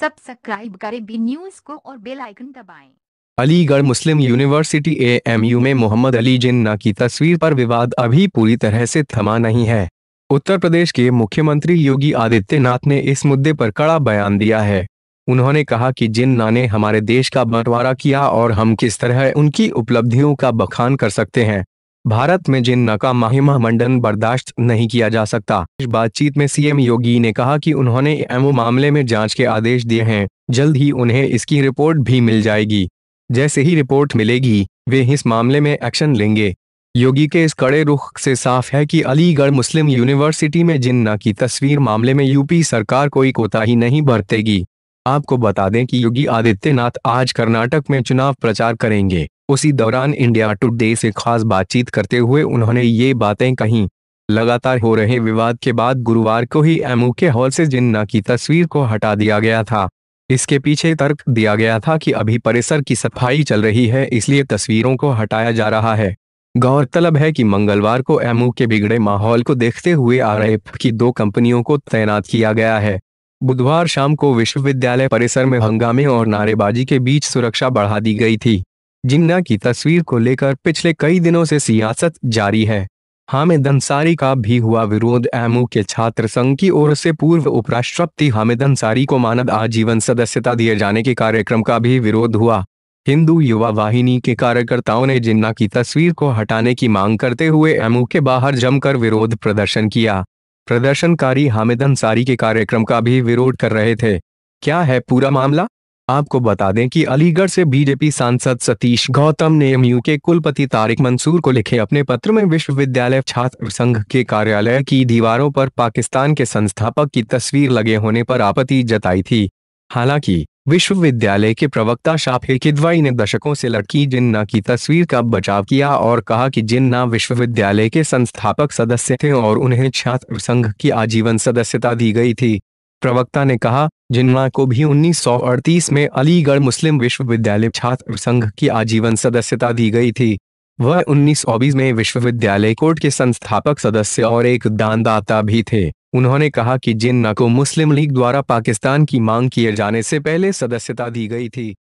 Subscribe करें B news को और बेल आइकन दबाएं। अलीगढ़ मुस्लिम यूनिवर्सिटी एएमयू में मोहम्मद अली जिन्ना की तस्वीर पर विवाद अभी पूरी तरह से थमा नहीं है उत्तर प्रदेश के मुख्यमंत्री योगी आदित्यनाथ ने इस मुद्दे पर कड़ा बयान दिया है उन्होंने कहा कि जिन्ना ने हमारे देश का बंटवारा किया और हम किस तरह उनकी उपलब्धियों का बखान कर सकते हैं भारत में जिन्ना का महिमा मंडन बर्दाश्त नहीं किया जा सकता इस बातचीत में सीएम योगी ने कहा कि उन्होंने एमओ मामले में जांच के आदेश दिए हैं जल्द ही उन्हें इसकी रिपोर्ट भी मिल जाएगी जैसे ही रिपोर्ट मिलेगी वे इस मामले में एक्शन लेंगे योगी के इस कड़े रुख से साफ है कि अलीगढ़ मुस्लिम यूनिवर्सिटी में जिन्ना की तस्वीर मामले में यूपी सरकार कोई कोताही नहीं बरतेगी आपको बता दें कि योगी आदित्यनाथ आज कर्नाटक में चुनाव प्रचार करेंगे उसी दौरान इंडिया टुडे से खास बातचीत करते हुए उन्होंने ये बातें कहीं लगातार हो रहे विवाद के बाद गुरुवार को ही एमओ के हॉल से जिन्ना की तस्वीर को हटा दिया गया था इसके पीछे तर्क दिया गया था कि अभी परिसर की सफाई चल रही है इसलिए तस्वीरों को हटाया जा रहा है गौरतलब है कि मंगलवार को एमओ के बिगड़े माहौल को देखते हुए आरएफ की दो कंपनियों को तैनात किया गया है बुधवार शाम को विश्वविद्यालय परिसर में हंगामे और नारेबाजी के बीच सुरक्षा बढ़ा दी गई थी जिन्ना की तस्वीर को लेकर पिछले कई दिनों से सियासत जारी है हामिद अंसारी का भी हुआ विरोध एमओ के छात्र संघ की ओर से पूर्व उपराष्ट्रपति हामिद अंसारी को मानद आजीवन सदस्यता दिए जाने के कार्यक्रम का भी विरोध हुआ हिंदू युवा वाहिनी के कार्यकर्ताओं ने जिन्ना की तस्वीर को हटाने की मांग करते हुए एमओ के बाहर जमकर विरोध प्रदर्शन किया प्रदर्शनकारी हामिद अंसारी के कार्यक्रम का भी विरोध कर रहे थे क्या है पूरा मामला आपको बता दें कि अलीगढ़ से बीजेपी सांसद सतीश गौतम ने एमयू के कुलपति तारिक मंसूर को लिखे अपने पत्र में विश्वविद्यालय छात्र संघ के कार्यालय की दीवारों पर पाकिस्तान के संस्थापक की तस्वीर लगे होने पर आपत्ति जताई थी हालांकि विश्वविद्यालय के प्रवक्ता शाफे किदवाई ने दशकों से लड़की जिन्ना की तस्वीर का बचाव किया और कहा कि जिन्ना विश्वविद्यालय के संस्थापक सदस्य थे और उन्हें छात्र संघ की आजीवन सदस्यता दी गई थी प्रवक्ता ने कहा जिन्ना को भी 1938 में अलीगढ़ मुस्लिम विश्वविद्यालय छात्र संघ की आजीवन सदस्यता दी गई थी वह 1920 में विश्वविद्यालय कोर्ट के संस्थापक सदस्य और एक दानदाता भी थे उन्होंने कहा कि जिन्ना को मुस्लिम लीग द्वारा पाकिस्तान की मांग किए जाने से पहले सदस्यता दी गई थी